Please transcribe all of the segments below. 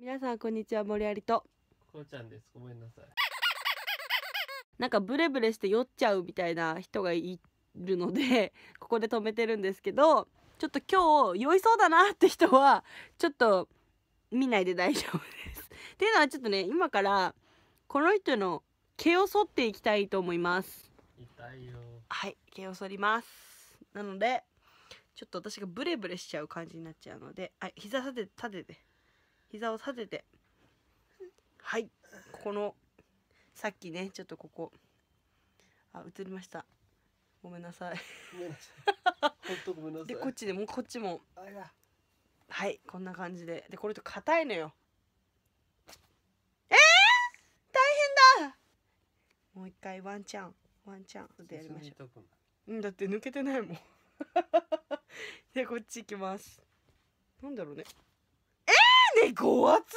皆さんこんにちは森有とこうちゃんですごめんなさいなんかブレブレして酔っちゃうみたいな人がいるので ここで止めてるんですけどちょっと今日酔いそうだなって人はちょっと見ないで大丈夫です っていうのはちょっとね今からこの人の毛を剃っていきたいと思います痛いよはい毛を剃りますなのでちょっと私がブレブレしちゃう感じになっちゃうのではい膝立て立てて膝を立ててはいここのさっきねちょっとここあ映りましたごめんなさいでこっちでもこっちもはいこんな感じででこれと硬いのよえー、大変だもう一回ワンチャンワンチャンでやりましょううんだって抜けてないもん でこっち行きますなんだろうねごわついて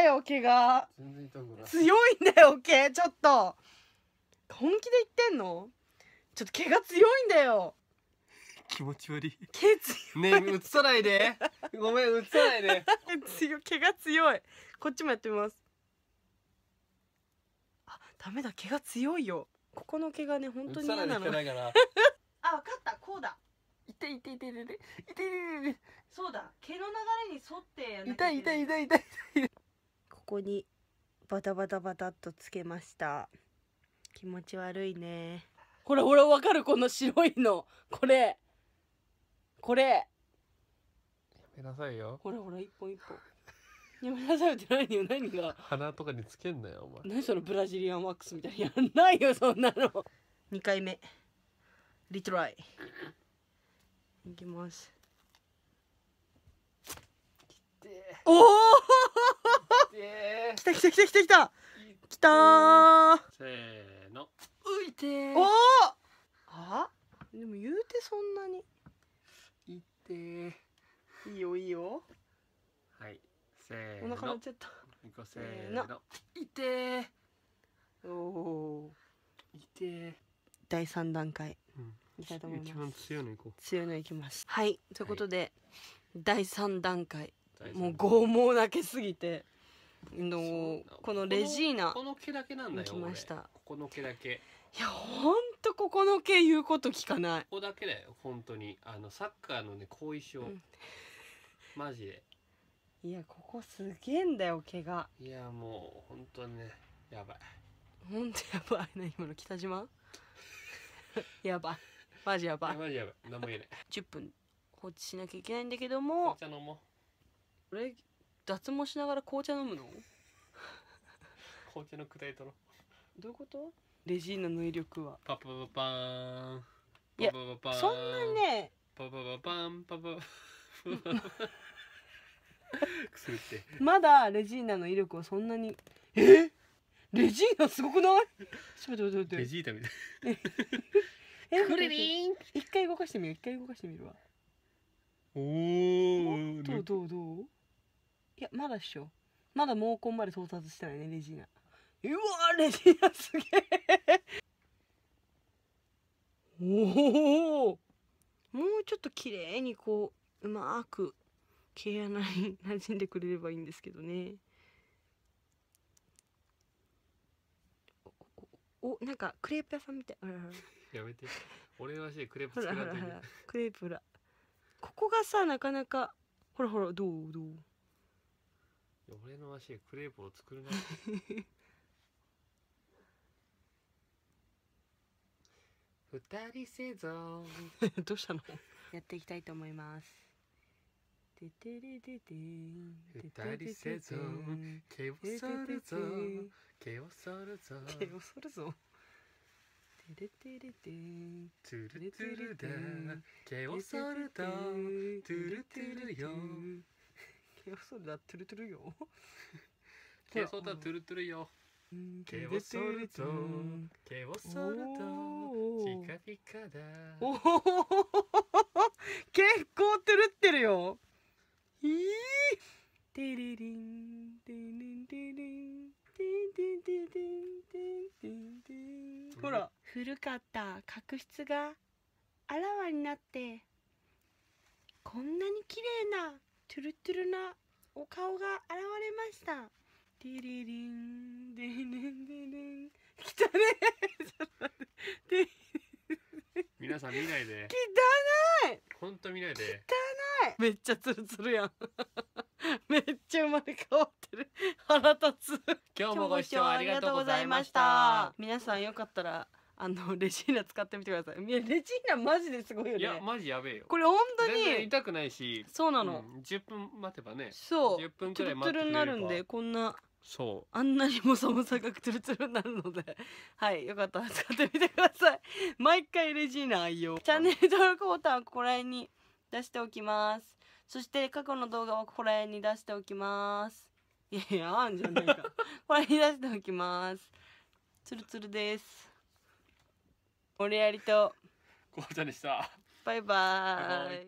るんだよ、毛が。全然痛くない。強いんだよ、毛。ちょっと。本気で言ってんのちょっと毛が強いんだよ。気持ち悪い。毛強い。ねえ、映さないで。ごめん、映さないで。強い、毛が強い。こっちもやってみます。あ、ダメだ、毛が強いよ。ここの毛がね、本当に嫌なの。な あ、分かった、こうだ。痛い痛い痛い痛い痛い痛い痛いそうだ毛の流れに沿ってやん痛い痛い痛い痛い痛いここにバタバタバタっとつけました気持ち悪いねほらほらわかるこの白いのこれこれやめなさいよほらほら一本一本やめなさいって何よ何が鼻とかにつけんなよお前何そのブラジリアンワックスみたいなやんないよそんなの2回目リトライいきますおお来た来た来た来た来た来たせーの浮いておおあでも言うてそんなにいっていいよいいよはいせーのお腹っちゃったせーのておおて第3段階、うんいきたいと思います一番強いのいこう強いのいきますはいということで、はい、第3段階もう剛毛だけすぎてのこのレジーナこの毛だけなんだよましたここの毛だけいやほんとここの毛言うこと聞かないここだけだよ本当にあのサッカーのね後遺症、うん、マジでいやここすげえんだよ毛がいやもう本当にねやばいほんとやばいね今の北島 やばいマジやばいマジやばい何も言えない10分放置しなきゃいけないんだけども紅茶飲もう俺脱毛しながら紅茶飲むの紅茶のくだりとろどういうことレジーナの威力はパパパパーンいやそんなねパパパパンパパ薬 ってまだレジーナの威力はそんなにえレジーナすごくないちょっっっっと待待待てててレジータみたいえクリリン一回動かしてみよう一回動かしてみるわおおどうどうどういやまだっしょまだ毛根まで到達したらねレジーナうわレジーナすげえおおもうちょっと綺麗にこううまく毛穴に馴染んでくれればいいんですけどねおなんかクレープ屋さんみたいあらやめて俺の足でクレープ作らならいクレープらここがさなかなかほらほらどうどう俺の足でクレープを作るな 二人せぞどうしたのやっていきたいと思います。ててれててん二人せぞ毛を剃るぞ毛を剃るぞ毛を剃るぞてれてれてトゥルトゥ ルだ毛を剃るとトゥルトゥルよ毛を剃るだトゥルトゥルよ毛を剃っだトゥルトゥルよ毛を剃ると毛を剃るとピカピカだおお 結構トゥルってるよいいテレリンテレンテレンテンテンテンテンテンテンほら古かった角質があらわになってこんなに綺麗なトゥルトゥルなお顔が現れましたティリリンデリンデリン汚たね皆さん見ないで汚い本当見ないで汚いめっちゃツルツルやん めっちゃ生まれ変わってる腹立つ今日もご視聴ありがとうございました皆さんよかったらあの レジーナ使ってみてくださいいやレジーナマジですごいよねいやマジやべえよこれ本当に痛くないしそうなの、うん、分待てばねそう十分くらい待ってくれればトゥになるんでこんなそうあんなにも寒さがツルツルになるので はいよかったら使ってみてください 毎回レジーナ愛用チャンネル登録ボタンはここら辺に出しておきますそして過去の動画はここら辺に出しておきますいやあんじゃないかここら辺に出しておきますつるつるです俺やりとこうちゃんでしたバイバイ